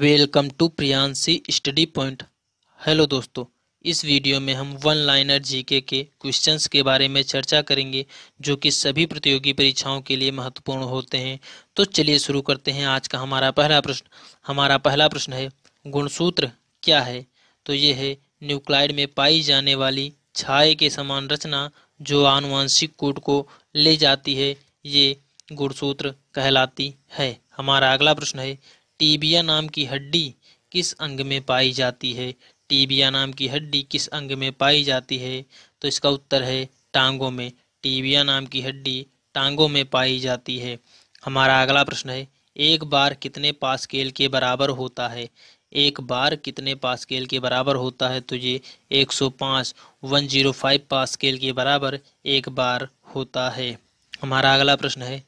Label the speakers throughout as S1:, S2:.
S1: welcome to Priyanshi study point hello दोस्तों इस वीडियो में हम वन लाइनर जीके के क्वेश्चंस के बारे में चर्चा करेंगे जो कि सभी प्रतियोगी परीक्षाओं के लिए महत्वपूर्ण होते हैं तो चलिए शुरू करते हैं आज का हमारा पहला प्रश्न हमारा पहला प्रश्न है गुणसूत्र क्या है तो ये है न्यूक्लाइड में पाई जाने वाली छाये के समान रचना जो आनुवंशिक कोट को ले जाती है ये गुणसूत्र कहलाती है हमारा अगला प्रश्न है टीबिया नाम की हड्डी किस अंग में पाई जाती है टीबिया नाम की हड्डी किस अंग में पाई जाती है तो इसका उत्तर है टांगों में टीबिया नाम की हड्डी टांगों में पाई जाती है हमारा अगला प्रश्न है एक बार कितने पास्केल के बराबर होता है एक बार कितने पास्केल के बराबर होता है तो ये 105 105 पास्केल के बराबर एक बार होता है हमारा अगला प्रश्न है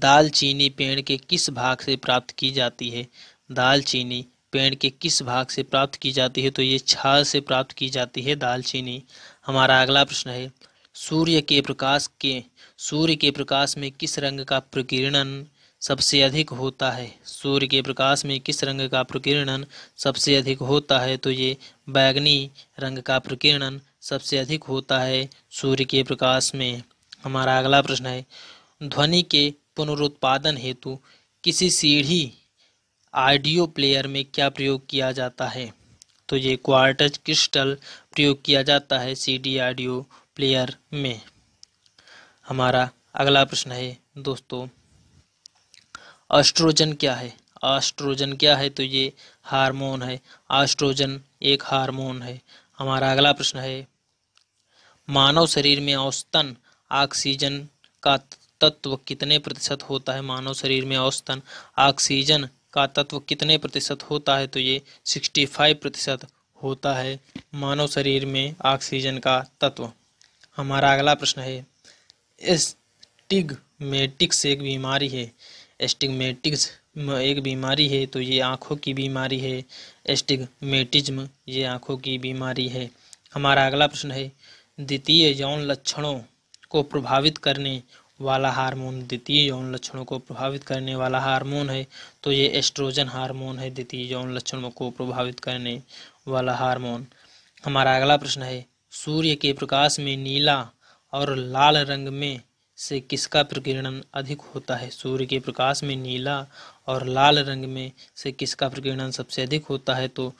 S1: दालचीनी पेड़ के किस भाग से प्राप्त की जाती है दालचीनी पेड़ के किस भाग से प्राप्त की जाती है तो ये छाल से प्राप्त की जाती है दालचीनी हमारा अगला प्रश्न है सूर्य के प्रकाश के सूर्य के प्रकाश में किस रंग का प्रकीर्णन सबसे अधिक होता है सूर्य के प्रकाश में किस रंग का प्रकीर्णन सबसे अधिक होता है तो ये बैगनी रंग का प्रकीर्णन सबसे अधिक होता है सूर्य के प्रकाश में हमारा अगला प्रश्न है ध्वनि के पुनरुत्पादन हेतु किसी सीढ़ी ऑडियो प्लेयर में क्या प्रयोग किया जाता है तो ये क्वार्टज क्रिस्टल प्रयोग किया जाता है सीडी ऑडियो प्लेयर में हमारा अगला प्रश्न है दोस्तों ऑस्ट्रोजन क्या है ऑस्ट्रोजन क्या है तो ये हार्मोन है ऑस्ट्रोजन एक हार्मोन है हमारा अगला प्रश्न है मानव शरीर में औसतन ऑक्सीजन का तत्व कितने प्रतिशत होता है मानव शरीर में औसतन ऑक्सीजन का तत्व कितने प्रतिशत होता है तो ये 65 प्रतिशत होता है मानव शरीर में ऑक्सीजन का तत्व हमारा अगला प्रश्न है एस्टिगमेटिक्स एक बीमारी है एस्टिगमेटिक्स एक बीमारी है तो ये आँखों की बीमारी है एस्टिगमेटिज्म ये आँखों की बीमारी है हमारा अगला प्रश्न है द्वितीय यौन लक्षणों को प्रभावित करने वाला हार्मोन द्वितीय यौन लक्षणों को प्रभावित करने वाला हार्मोन है तो ये एस्ट्रोजन हार्मोन है द्वितीय यौन लक्षणों को प्रभावित करने वाला हार्मोन हमारा अगला प्रश्न है सूर्य के प्रकाश में नीला और लाल रंग में से किसका प्रकीर्णन अधिक होता है सूर्य के प्रकाश में नीला और लाल रंग में से किसका प्रकीर्णन सबसे अधिक होता है तो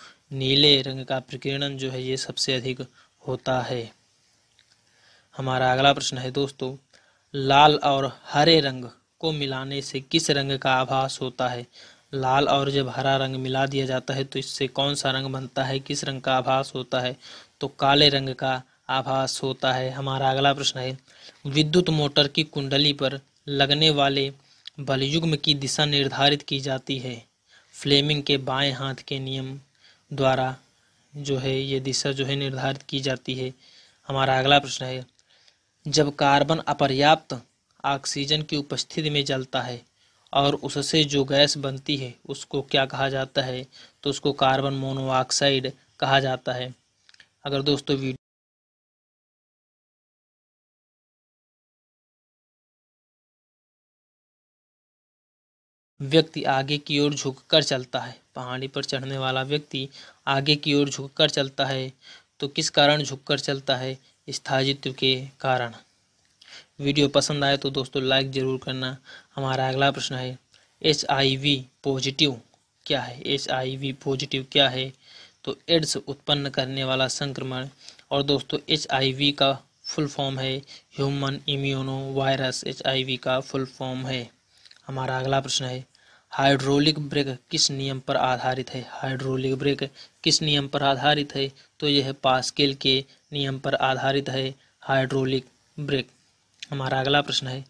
S1: नीले रंग का प्रकीर्णन जो है ये सबसे अधिक होता है हमारा अगला प्रश्न है दोस्तों लाल और हरे रंग को मिलाने से किस रंग का आभास होता है लाल और जब हरा रंग मिला दिया जाता है तो इससे कौन सा रंग बनता है किस रंग का आभास होता है तो काले रंग का आभास होता है हमारा अगला प्रश्न है विद्युत मोटर की कुंडली पर लगने वाले बलयुग्म की दिशा निर्धारित की जाती है फ्लेमिंग के बाएं हाथ के नियम द्वारा जो है ये दिशा जो है निर्धारित की जाती है हमारा अगला प्रश्न है जब कार्बन अपर्याप्त ऑक्सीजन की उपस्थिति में जलता है और उससे जो गैस बनती है उसको क्या कहा जाता है तो उसको कार्बन मोनोऑक्साइड कहा जाता है अगर दोस्तों वीडियो व्यक्ति आगे की ओर झुककर चलता है पहाड़ी पर चढ़ने वाला व्यक्ति आगे की ओर झुककर चलता है तो किस कारण झुककर चलता है स्थायित्व के कारण वीडियो पसंद आए तो दोस्तों लाइक ज़रूर करना हमारा अगला प्रश्न है एच पॉजिटिव क्या है एच पॉजिटिव क्या है तो एड्स उत्पन्न करने वाला संक्रमण और दोस्तों एच का फुल फॉर्म है ह्यूमन इम्यूनो वायरस एच का फुल फॉर्म है हमारा अगला प्रश्न है हाइड्रोलिक ब्रेक किस नियम पर आधारित है हाइड्रोलिक ब्रेक किस नियम पर आधारित है तो यह पास्केल के नियम पर आधारित है हाइड्रोलिक ब्रेक हमारा अगला प्रश्न है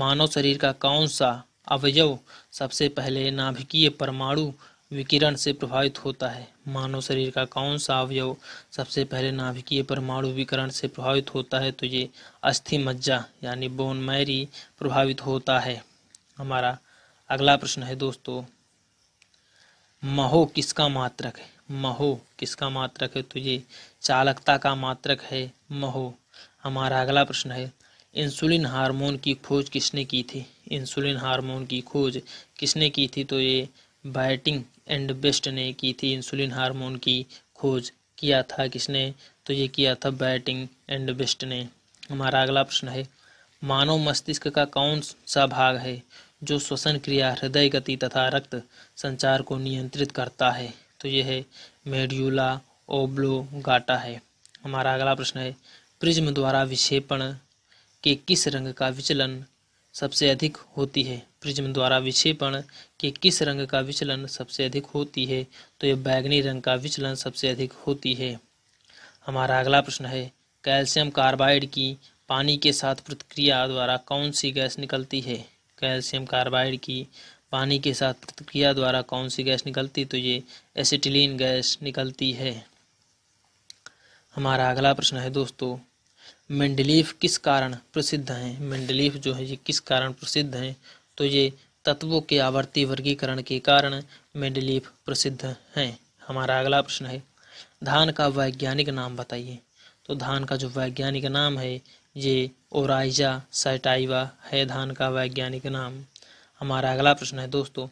S1: मानव शरीर का कौन सा अवयव सबसे पहले नाभिकीय परमाणु विकिरण से प्रभावित होता है मानव शरीर का कौन सा अवयव सबसे पहले नाभिकीय परमाणु विकिरण से प्रभावित होता है तो ये अस्थि मज्जा यानी बोन मैरी प्रभावित होता है हमारा अगला प्रश्न है दोस्तों महो किसका मात्रक है महो किसका मात्रक है तुझे चालकता का मात्रक है महो हमारा अगला प्रश्न है इंसुलिन हार्मोन की खोज किसने की थी इंसुलिन हार्मोन की खोज किसने की थी तो ये बायटिंग एंड बेस्ट ने की थी इंसुलिन हार्मोन की खोज किया था किसने तो ये किया था बैटिंग एंड बेस्ट ने हमारा अगला प्रश्न है मानव मस्तिष्क का कौन सा भाग है जो श्वसन क्रिया हृदय गति तथा रक्त संचार को नियंत्रित करता है तो यह है मेड्यूला ओब्लोगाटा है हमारा अगला प्रश्न है प्रिज्म द्वारा विक्षेपण के किस रंग का विचलन सबसे अधिक होती है प्रिज्म द्वारा विक्षेपण के किस रंग का विचलन सबसे अधिक होती है तो यह बैगनी रंग का विचलन सबसे अधिक होती है हमारा अगला प्रश्न है कैल्शियम कार्बाइड की पानी के साथ प्रतिक्रिया द्वारा कौन सी गैस निकलती है कैल्शियम कार्बाइड की पानी के साथ प्रतिक्रिया द्वारा कौन सी गैस निकलती तो ये एसिटिलीन गैस निकलती है हमारा अगला प्रश्न है दोस्तों मेंडलीफ किस कारण प्रसिद्ध हैं मेंडलीफ जो है ये किस कारण प्रसिद्ध हैं तो ये तत्वों के आवर्ती वर्गीकरण के कारण मेंडलीफ प्रसिद्ध हैं हमारा अगला प्रश्न है धान का वैज्ञानिक नाम बताइए तो धान का जो वैज्ञानिक नाम है ये ओराइजा साइटाइवा है धान का वैज्ञानिक नाम हमारा अगला प्रश्न है दोस्तों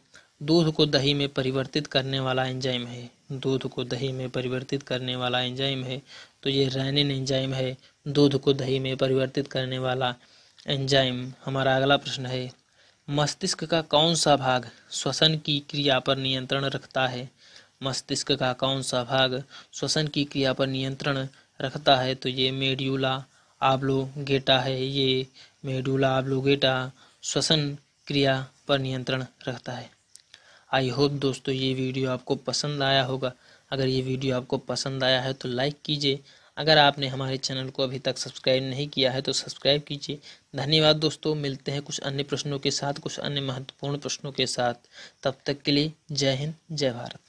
S1: दूध को दही में परिवर्तित करने वाला एंजाइम है दूध को दही में परिवर्तित करने वाला एंजाइम है तो ये रैनिन एंजाइम है दूध को दही में परिवर्तित करने वाला एंजाइम हमारा अगला प्रश्न है मस्तिष्क का कौन सा भाग श्वसन की क्रिया पर नियंत्रण रखता है मस्तिष्क का कौन सा भाग श्वसन की क्रिया पर नियंत्रण रखता है तो ये मेड्यूला आबलोगेटा है ये मेडुला आबलोगेटा श्वसन क्रिया पर नियंत्रण रखता है आई होप दोस्तों ये वीडियो आपको पसंद आया होगा अगर ये वीडियो आपको पसंद आया है तो लाइक कीजिए अगर आपने हमारे चैनल को अभी तक सब्सक्राइब नहीं किया है तो सब्सक्राइब कीजिए धन्यवाद दोस्तों मिलते हैं कुछ अन्य प्रश्नों के साथ कुछ अन्य महत्वपूर्ण प्रश्नों के साथ तब तक के लिए जय हिंद जय भारत